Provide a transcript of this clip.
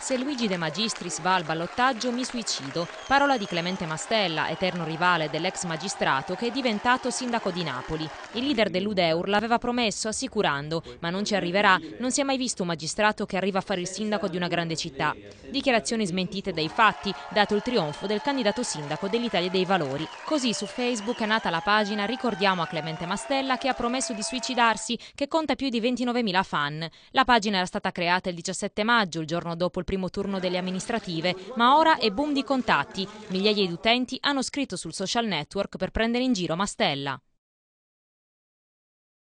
Se Luigi De Magistris va al ballottaggio mi suicido, parola di Clemente Mastella, eterno rivale dell'ex magistrato che è diventato sindaco di Napoli. Il leader dell'Udeur l'aveva promesso assicurando, ma non ci arriverà, non si è mai visto un magistrato che arriva a fare il sindaco di una grande città. Dichiarazioni smentite dai fatti, dato il trionfo del candidato sindaco dell'Italia dei Valori. Così su Facebook è nata la pagina Ricordiamo a Clemente Mastella che ha promesso di suicidarsi, che conta più di 29.000 fan. La pagina era stata creata il 17 maggio, il giorno dopo il primo turno delle amministrative, ma ora è boom di contatti. Migliaia di utenti hanno scritto sul social network per prendere in giro Mastella.